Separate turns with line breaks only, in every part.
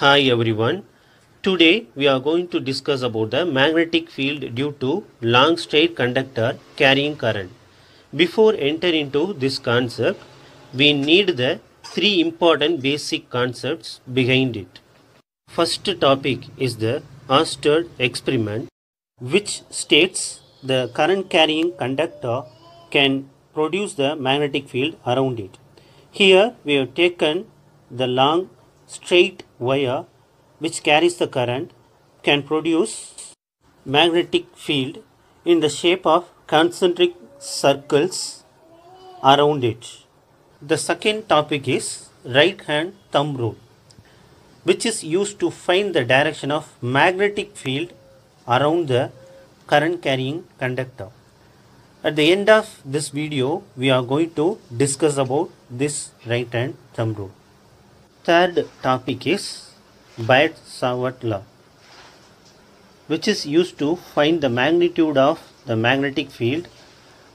Hi everyone. Today we are going to discuss about the magnetic field due to long straight conductor carrying current. Before enter into this concept, we need the three important basic concepts behind it. First topic is the Ørsted experiment which states the current carrying conductor can produce the magnetic field around it. Here we have taken the long straight wire which carries the current can produce magnetic field in the shape of concentric circles around it. The second topic is right hand thumb rule which is used to find the direction of magnetic field around the current carrying conductor. At the end of this video we are going to discuss about this right hand thumb rule third topic is Baird Savart law, which is used to find the magnitude of the magnetic field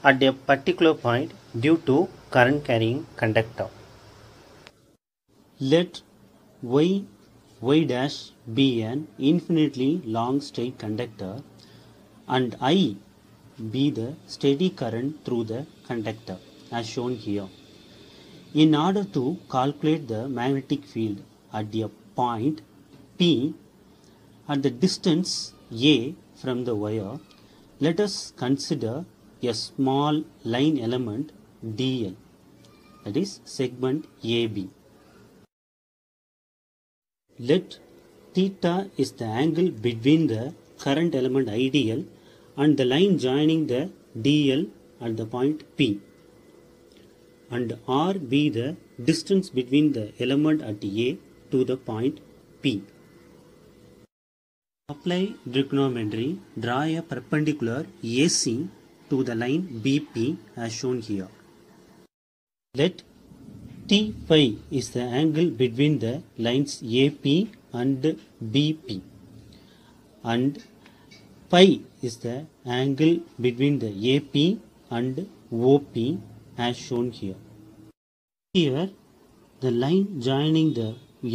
at a particular point due to current carrying conductor. Let y y dash be an infinitely long straight conductor and I be the steady current through the conductor as shown here in order to calculate the magnetic field at the point P at the distance A from the wire, let us consider a small line element DL that is segment AB. Let theta is the angle between the current element IDL and the line joining the DL at the point P and r be the distance between the element at A to the point P. Apply trigonometry, draw a perpendicular AC to the line BP as shown here. Let T phi is the angle between the lines AP and BP and pi is the angle between the AP and OP as shown here. Here, the line joining the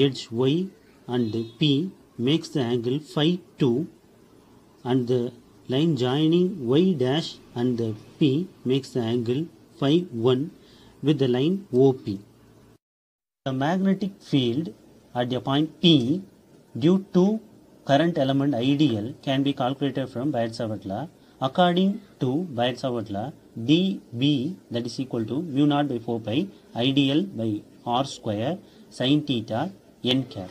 edge Y and P makes the angle phi 2 and the line joining Y dash and the P makes the angle phi 1 with the line OP. The magnetic field at the point P due to current element ideal can be calculated from Bayard-Savart law. According to Bayard-Savart law, dB that is equal to mu naught by 4 pi ideal by r square sine theta n cap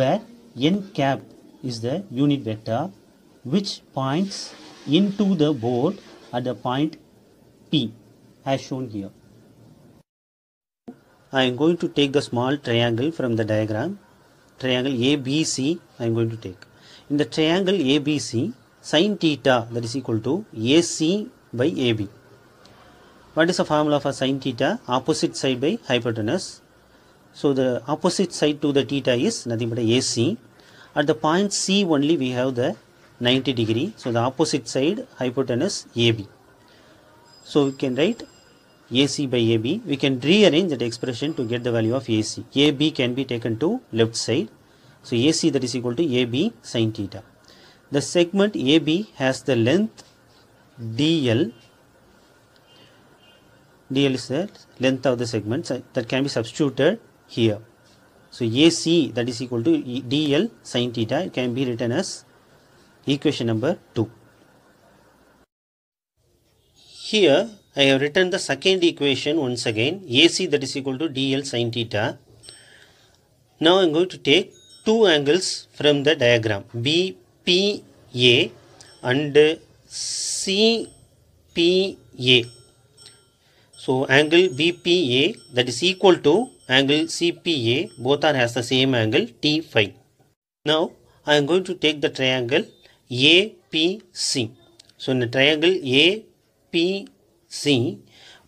where n cap is the unit vector which points into the board at the point P as shown here. I am going to take the small triangle from the diagram triangle ABC I am going to take. In the triangle ABC sine theta that is equal to AC by AB. What is the formula for sine theta? Opposite side by hypotenuse. So the opposite side to the theta is nothing but AC. At the point C only we have the 90 degree. So the opposite side hypotenuse AB. So we can write AC by AB. We can rearrange that expression to get the value of AC. AB can be taken to left side. So AC that is equal to AB sine theta. The segment AB has the length dl dl is the length of the segment uh, that can be substituted here so ac that is equal to dl sine theta can be written as equation number 2 here I have written the second equation once again AC that is equal to DL sine theta. Now I am going to take two angles from the diagram BPA and CPA. So angle BPA that is equal to angle CPA both are has the same angle T five. Now I am going to take the triangle APC. So in the triangle APC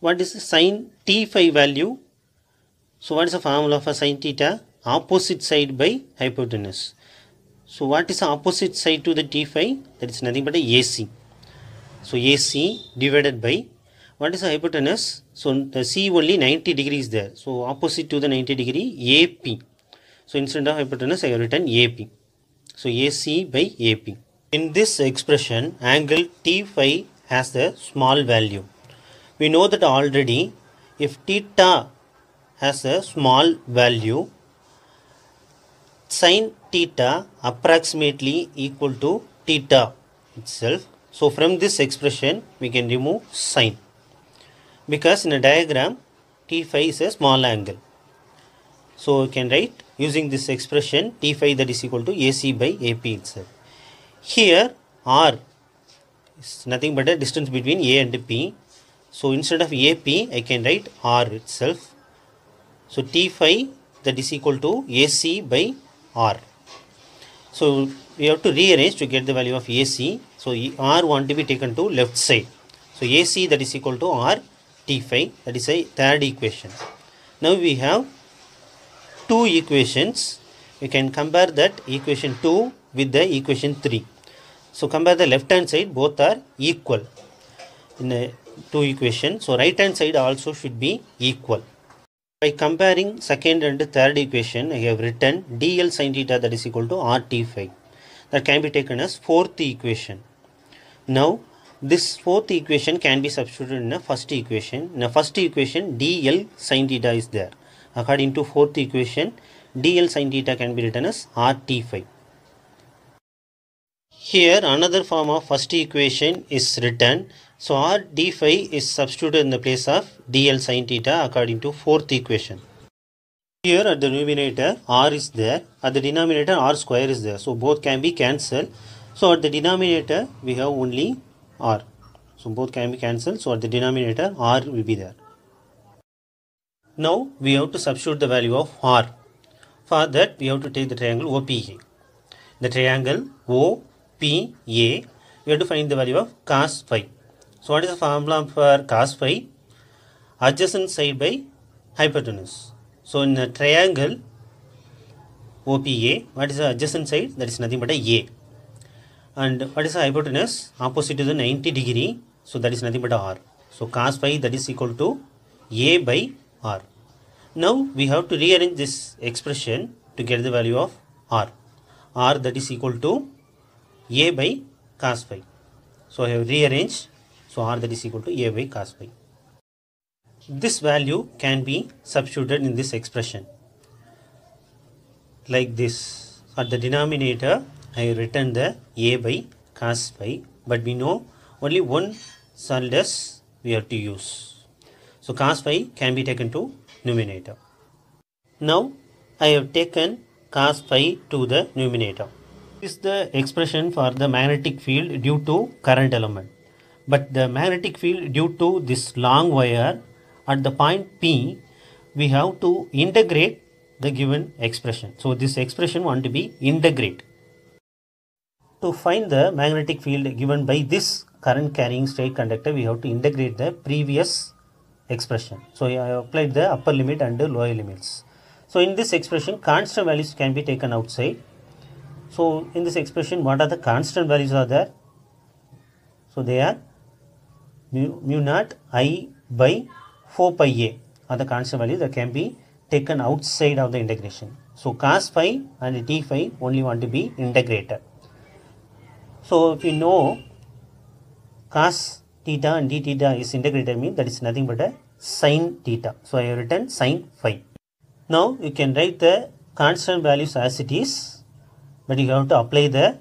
what is the sine T five value? So what is the formula for sine theta? Opposite side by hypotenuse. So what is the opposite side to the T five? That is nothing but a AC. So AC divided by what is the hypotenuse? So the C only 90 degrees there. So opposite to the 90 degree AP. So instead of hypotenuse I have written AP. So AC by AP. In this expression angle T phi has a small value. We know that already if theta has a small value sine theta approximately equal to theta itself so from this expression we can remove sine because in a diagram t5 is a small angle. So we can write using this expression t5 that is equal to AC by AP itself. Here R is nothing but a distance between A and P. So instead of AP I can write R itself. So t5 that is equal to AC by R. So we have to rearrange to get the value of AC so, R want to be taken to left side. So, AC that is equal to R T5 that is a third equation. Now, we have two equations. We can compare that equation 2 with the equation 3. So, compare the left hand side both are equal in the two equations. So, right hand side also should be equal. By comparing second and third equation, I have written dl sin theta that is equal to r t phi. That can be taken as fourth equation. Now this fourth equation can be substituted in the first equation. In the first equation dl sin theta is there. According to fourth equation dl sin theta can be written as rt phi. Here another form of first equation is written. So r d phi is substituted in the place of dl sin theta according to fourth equation. Here at the numerator r is there, at the denominator r square is there. So both can be cancelled. So at the denominator we have only r. So both can be cancelled. So at the denominator r will be there. Now we have to substitute the value of r. For that we have to take the triangle OPA. The triangle OPA we have to find the value of cos phi. So what is the formula for cos phi? Adjacent side by hypotenuse. So in the triangle OPA, what is the adjacent side? That is nothing but a A and what is the hypotenuse opposite to the 90 degree so that is nothing but r so cos phi that is equal to a by r now we have to rearrange this expression to get the value of r r that is equal to a by cos phi so i have rearranged so r that is equal to a by cos phi this value can be substituted in this expression like this at the denominator I written the A by cos phi but we know only one solidus we have to use. So cos phi can be taken to numerator. Now I have taken cos phi to the numerator. This is the expression for the magnetic field due to current element. But the magnetic field due to this long wire at the point P we have to integrate the given expression. So this expression want to be integrate. To find the magnetic field given by this current carrying straight conductor, we have to integrate the previous expression. So I applied the upper limit and the lower limits. So in this expression, constant values can be taken outside. So in this expression, what are the constant values are there? So they are mu, mu naught i by 4 pi a are the constant values that can be taken outside of the integration. So cos phi and t phi only want to be integrated. So if you know cos theta and d theta is integrated mean that is nothing but a sine theta. So I have written sine phi. Now you can write the constant values as it is but you have to apply the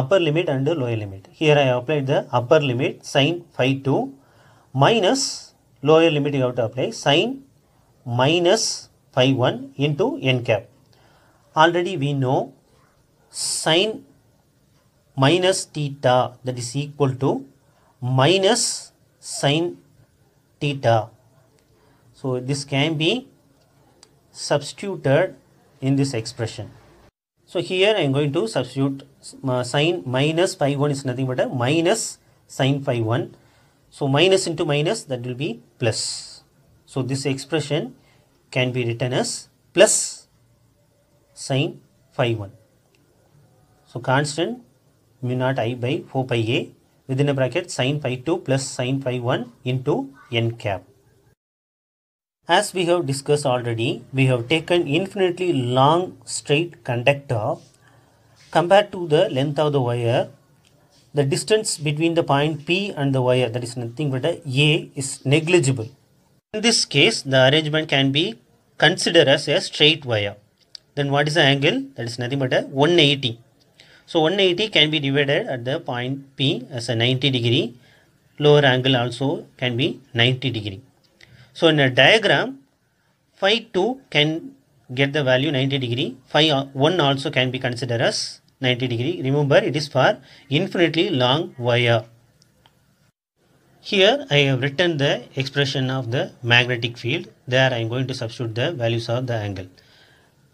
upper limit and the lower limit. Here I have applied the upper limit sine phi 2 minus lower limit you have to apply sine minus phi 1 into n cap. Already we know sine minus theta that is equal to minus sine theta. So this can be substituted in this expression. So here I am going to substitute uh, sine minus phi 1 is nothing but a minus sine phi 1. So minus into minus that will be plus. So this expression can be written as plus sine phi 1. So constant mu naught i by 4 pi a within a bracket sine pi 2 plus sine pi 1 into n cap. As we have discussed already, we have taken infinitely long straight conductor compared to the length of the wire. The distance between the point P and the wire that is nothing but a A is negligible. In this case, the arrangement can be considered as a straight wire. Then what is the angle? That is nothing but a 180. So 180 can be divided at the point P as a 90 degree. Lower angle also can be 90 degree. So in a diagram, phi 2 can get the value 90 degree. Phi uh, 1 also can be considered as 90 degree. Remember it is for infinitely long wire. Here I have written the expression of the magnetic field. There I am going to substitute the values of the angle.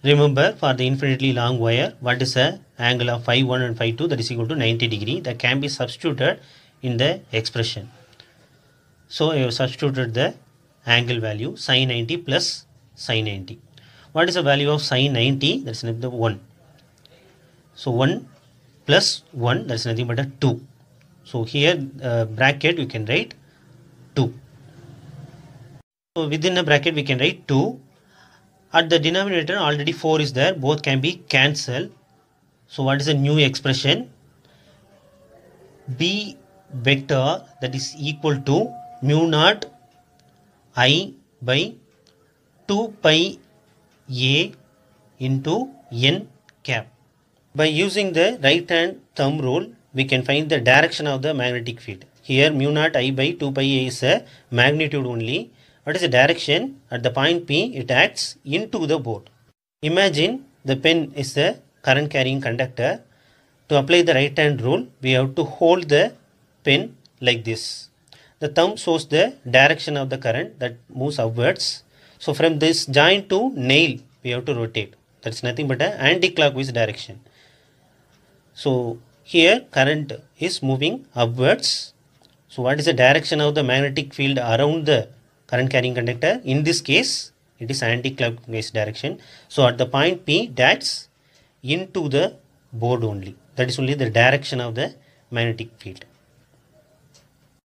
Remember for the infinitely long wire what is the angle of phi 1 and phi 2 that is equal to 90 degree that can be substituted in the expression. So I have substituted the angle value sine 90 plus sine 90. What is the value of sine 90? That is nothing but 1. So 1 plus 1 that is nothing but a 2. So here uh, bracket you can write 2. So within a bracket we can write 2 at the denominator already 4 is there both can be cancelled. So what is the new expression? B vector that is equal to mu naught i by 2 pi a into n cap. By using the right hand thumb rule we can find the direction of the magnetic field. Here mu naught i by 2 pi a is a magnitude only what is the direction? At the point P, it acts into the board. Imagine the pen is the current carrying conductor. To apply the right hand rule, we have to hold the pen like this. The thumb shows the direction of the current that moves upwards. So from this joint to nail, we have to rotate. That's nothing but a anti-clockwise direction. So here current is moving upwards. So what is the direction of the magnetic field around the current carrying conductor in this case it is anti-clockwise direction so at the point P that's into the board only that is only the direction of the magnetic field